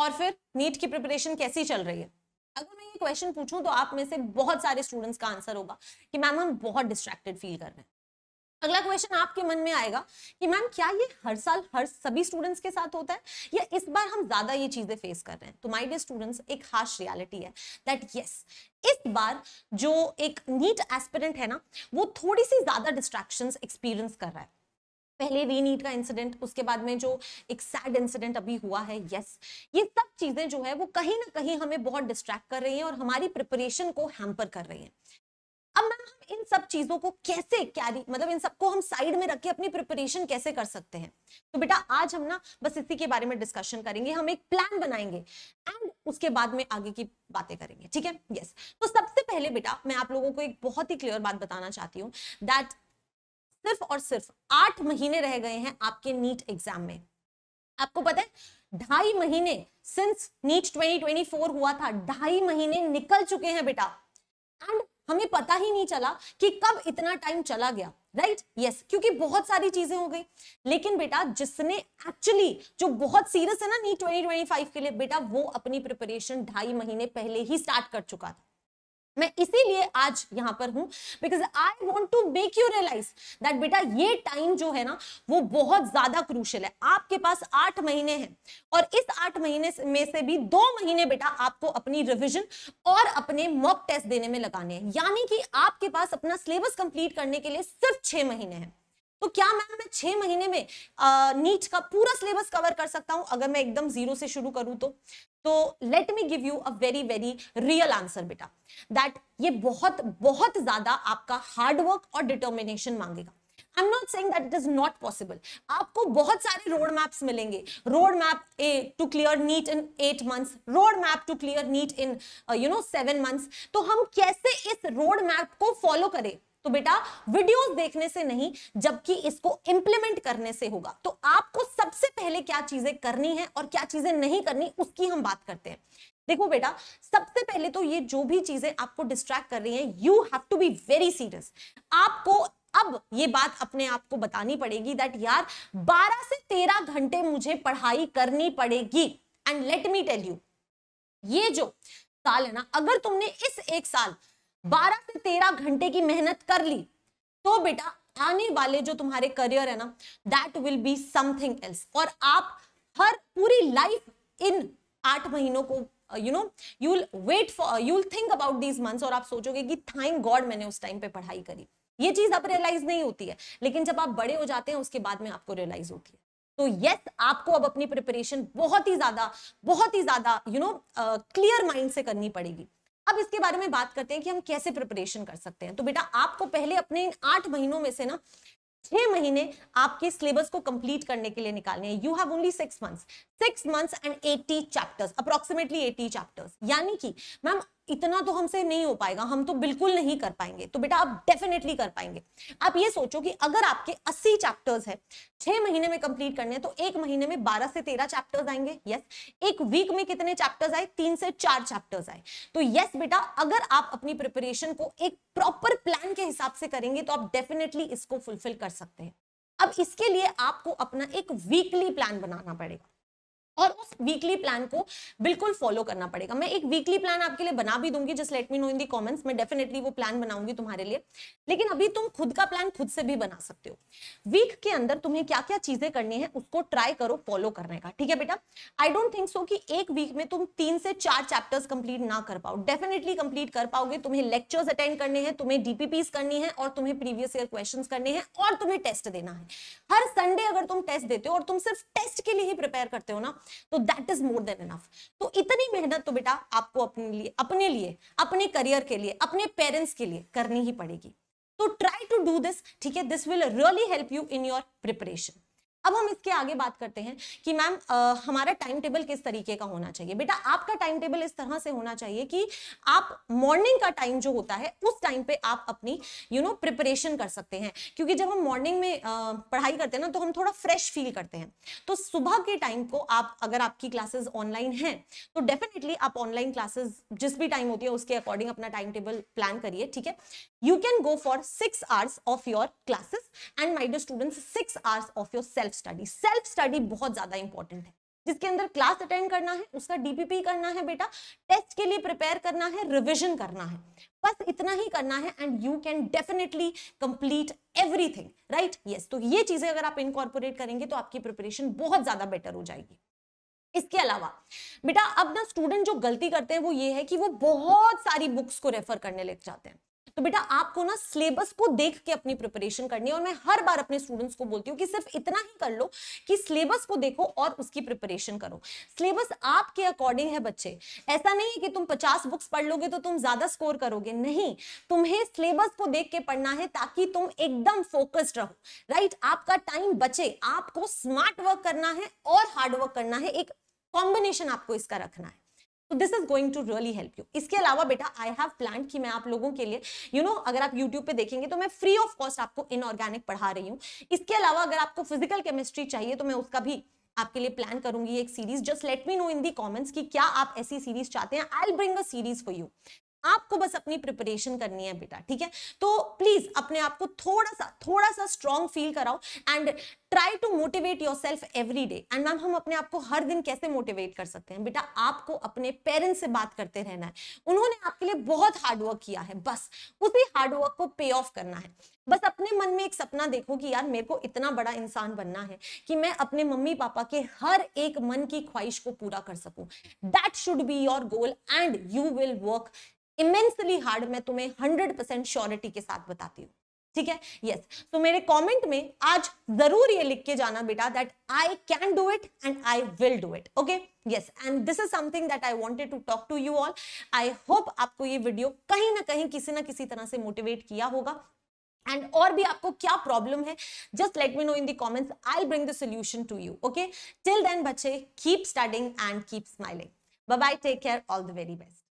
और फिर नीट की प्रिपरेशन कैसी चल रही है अगर मैं ये क्वेश्चन पूछूं तो आप में से बहुत सारे स्टूडेंट्स का आंसर होगा कि मैम हम बहुत डिस्ट्रैक्टेड फील कर रहे हैं अगला क्वेश्चन आपके मन में आएगा कि मैम क्या ये हर साल हर सभी स्टूडेंट्स के साथ होता है या इस बार हम ज्यादा ये चीजें फेस कर रहे हैं तो माय डियर स्टूडेंट्स एक हार्श रियलिटी है दैट यस इस बार जो एक नीट एस्पिरेंट है ना वो थोड़ी सी ज्यादा डिस्ट्रैक्शंस एक्सपीरियंस कर रहा है पहले रीनीट का इंसिडेंट उसके बाद में जो एक सैड इंसिडेंट अभी हुआ है यस ये सब चीजें जो है वो कहीं ना कहीं हमें बहुत डिस्ट्रैक्ट कर रही हैं और हमारी प्रिपरेशन को हैम्पर कर रही हैं अब मैम हम इन सब चीजों को कैसे कैरी मतलब इन सबको हम साइड में रख के अपनी प्रिपरेशन कैसे कर सकते हैं तो बेटा आज हम ना बस इसी के बारे में डिस्कशन करेंगे हम एक प्लान बनाएंगे एंड उसके बाद में आगे की बातें करेंगे ठीक है यस yes. तो सबसे पहले बेटा मैं आप लोगों को एक बहुत ही क्लियर बात बताना चाहती हूँ दैट सिर्फ और सिर्फ आठ महीने रह गए हैं आपके नीट एग्जाम में आपको पता है ढाई महीने सिंस नीट 2024 हुआ था ढाई महीने निकल चुके हैं बेटा एंड हमें पता ही नहीं चला कि कब इतना टाइम चला गया राइट right? Yes yes. क्योंकि बहुत सारी चीजें हो गई लेकिन बेटा जिसने एक्चुअली जो बहुत सीरियस है ना नीट 2025 के लिए बेटा वो अपनी प्रिपरेशन ढाई महीने पहले ही स्टार्ट कर चुका था मैं इसीलिए आज यहाँ पर हूँ because I want to make you realise that बेटा ये टाइम जो है ना वो बहुत ज्यादा क्रूशल है आपके पास आठ महीने हैं और इस आठ महीने में से भी दो महीने बेटा आपको अपनी रिविजन और अपने मॉक टेस्ट देने में लगाने हैं यानी कि आपके पास अपना सिलेबस कंप्लीट करने के लिए सिर्फ छह महीने हैं तो क्या मैम मैं छह महीने में नीट का पूरा सिलेबस कवर कर सकता हूं अगर मैं एकदम जीरो से शुरू करूं तो तो let me give you a very very real answer बेटा दैट ये बहुत बहुत ज्यादा आपका हार्डवर्क और डिटर्मिनेशन मांगेगा I am not saying that it is not possible आपको बहुत सारे रोड मैप्स मिलेंगे road map a to clear NEET in eight months road map to clear NEET in you know seven months तो हम कैसे इस road map को follow करें तो बेटा वीडियोस देखने से नहीं जबकि इसको इंप्लीमेंट करने से होगा तो आपको सबसे पहले क्या चीजें करनी है और क्या चीजें नहीं करनी उसकी हम बात करते हैं देखो बेटा सबसे पहले तो ये जो भी चीजें आपको डिस्ट्रैक्ट कर रही हैं you have to be very serious आपको अब ये बात अपने आप को बतानी पड़ेगी दैट यार 12 से 13 घंटे मुझे पढ़ाई करनी पड़ेगी and let me tell you ये जो साल है ना अगर तुमने इस एक साल 12 से 13 घंटे की मेहनत कर ली तो बेटा आने वाले जो तुम्हारे करियर है ना that will be something else और आप हर पूरी लाइफ इन आठ महीनों को you know you will wait for you will think about these months और आप सोचोगे कि थैंक गॉड मैंने उस टाइम पे पढ़ाई करी ये चीज आप रियलाइज नहीं होती है लेकिन जब आप बड़े हो जाते हैं उसके बाद में आपको रियलाइज होती है तो यस आपको अब अपनी प्रिपरेशन बहुत ही ज्यादा बहुत ही ज्यादा यू नो क्लियर माइंड से करनी पड़ेगी अब इसके बारे में बात करते हैं कि हम कैसे प्रिपरेशन कर सकते हैं तो बेटा आपको पहले अपने इन आठ महीनों में से ना छह महीने आपके सिलेबस को कंप्लीट करने के लिए निकालने हैं you have only six months six months and eighty chapters approximately eighty chapters यानी कि मैम इतना तो हमसे नहीं हो पाएगा हम तो बिल्कुल नहीं कर पाएंगे तो बेटा आप डेफिनेटली कर पाएंगे आप ये सोचो कि अगर आपके 80 चैप्टर्स है छह महीने में कंप्लीट करने हैं तो एक महीने में 12 से 13 चैप्टर्स आएंगे यस एक वीक में कितने चैप्टर्स आए तीन से चार चैप्टर्स आए तो यस बेटा अगर आप अपनी प्रिपरेशन को एक प्रॉपर प्लान के हिसाब से करेंगे तो आप डेफिनेटली इसको फुलफिल कर सकते हैं अब इसके लिए आपको अपना एक वीकली प्लान बनाना पड़ेगा और उस वीकली प्लान को बिल्कुल फॉलो करना पड़ेगा मैं एक वीकली प्लान आपके लिए बना भी दूंगी just let me know in the comments मैं डेफिनेटली वो प्लान बनाऊंगी तुम्हारे लिए लेकिन अभी तुम खुद का प्लान खुद से भी बना सकते हो वीक के अंदर तुम्हें क्या क्या चीजें करनी है उसको ट्राई करो फॉलो करने का ठीक है बेटा आई डोंट थिंक सो कि एक वीक में तुम तीन से चार चैप्टर्स कंप्लीट ना कर पाओ डेफिनेटली कंप्लीट कर पाओगे तुम्हें लेक्चर्स अटेंड करने हैं तुम्हें डीपीपीस करनी है और तुम्हें प्रीवियस ईयर क्वेश्चन करने हैं और तुम्हें टेस्ट देना है हर संडे अगर तुम टेस्ट देते हो और तुम सिर्फ टेस्ट के लिए ही प्रिपेयर करते हो ना तो that is more than enough तो इतनी मेहनत तो बेटा आपको अपने लिए अपने लिए अपने करियर के लिए अपने पेरेंट्स के लिए करनी ही पड़ेगी तो ट्राई टू डू दिस ठीक है this will really help you in your preparation अब हम इसके आगे बात करते हैं कि मैम हमारा टाइम टेबल किस तरीके का होना चाहिए बेटा आपका टाइम टेबल इस तरह से होना चाहिए कि आप मॉर्निंग का टाइम जो होता है उस टाइम पे आप अपनी यू नो प्रिपरेशन कर सकते हैं क्योंकि जब हम मॉर्निंग में आ, पढ़ाई करते हैं ना तो हम थोड़ा फ्रेश फील करते हैं तो सुबह के टाइम को आप अगर आपकी क्लासेज ऑनलाइन है तो डेफिनेटली आप ऑनलाइन क्लासेज जिस भी टाइम होती है उसके अकॉर्डिंग अपना टाइम टेबल प्लान करिए ठीक है you can go for six hours of your classes and my dear students six hours of your self self study self study बहुत ज्यादा इंपॉर्टेंट है जिसके अंदर क्लास अटेंड करना है उसका डीपीपी करना है बेटा टेस्ट के लिए प्रिपेयर करना है रिविजन करना है बस इतना ही करना है and you can definitely complete everything right yes तो ये चीजें अगर आप इनकॉर्पोरेट करेंगे तो आपकी प्रिपरेशन बहुत ज्यादा बेटर हो जाएगी इसके अलावा बेटा अब ना स्टूडेंट जो गलती करते हैं वो ये है कि वो बहुत सारी बुक्स को रेफर करने लग जाते हैं तो बेटा आपको ना सिलेबस को देख के अपनी प्रिपरेशन करनी है और मैं हर बार अपने स्टूडेंट्स को बोलती हूँ कि सिर्फ इतना ही कर लो कि सिलेबस को देखो और उसकी प्रिपरेशन करो सिलेबस आपके अकॉर्डिंग है बच्चे ऐसा नहीं है कि तुम पचास बुक्स पढ़ लोगे तो तुम ज्यादा स्कोर करोगे नहीं तुम्हें सिलेबस को देख के पढ़ना है ताकि तुम एकदम फोकस्ड रहो राइट आपका टाइम बचे आपको स्मार्ट वर्क करना है और हार्ड वर्क करना है एक कॉम्बिनेशन आपको इसका रखना है तो this is going to really help you इसके अलावा बेटा आई हैव प्लान कि मैं आप लोगों के लिए यू you नो know, अगर आप यूट्यूब पे देखेंगे तो मैं फ्री ऑफ कॉस्ट आपको इनऑर्गेनिक पढ़ा रही हूँ इसके अलावा अगर आपको फिजिकल केमिस्ट्री चाहिए तो मैं उसका भी आपके लिए प्लान करूंगी एक series just let me know in the comments कि क्या आप ऐसी सीरीज चाहते हैं I will bring a series for you आपको बस अपनी प्रिपरेशन करनी है बेटा ठीक है तो प्लीज अपने आप को थोड़ा सा थोड़ा सा स्ट्रॉन्ग फील कराओ and try to motivate yourself every day and ma'am हम अपने आप को हर दिन कैसे मोटिवेट कर सकते हैं बेटा आपको अपने पेरेंट्स से बात करते रहना है उन्होंने आपके लिए बहुत हार्डवर्क किया है बस उसी हार्डवर्क को पे ऑफ करना है बस अपने मन में एक सपना देखो कि यार मेरे को इतना बड़ा इंसान बनना है कि मैं अपने मम्मी पापा के हर एक मन की ख्वाहिश को पूरा कर सकूं that should be your goal and you will work immensely hard मैं तुम्हें हंड्रेड परसेंट श्योरिटी के साथ बताती हूँ ठीक है यस yes. तो so, मेरे कमेंट में आज जरूर ये लिख के जाना बेटा that I can do it and I will do it okay yes and this is something that I wanted to talk to you all I hope आपको ये वीडियो कहीं ना कहीं किसी ना किसी तरह से मोटिवेट किया होगा एंड और भी आपको क्या प्रॉब्लम है just let me know in the comments I bring the solution to you okay till then बच्चे keep studying and keep smiling bye take care all the very best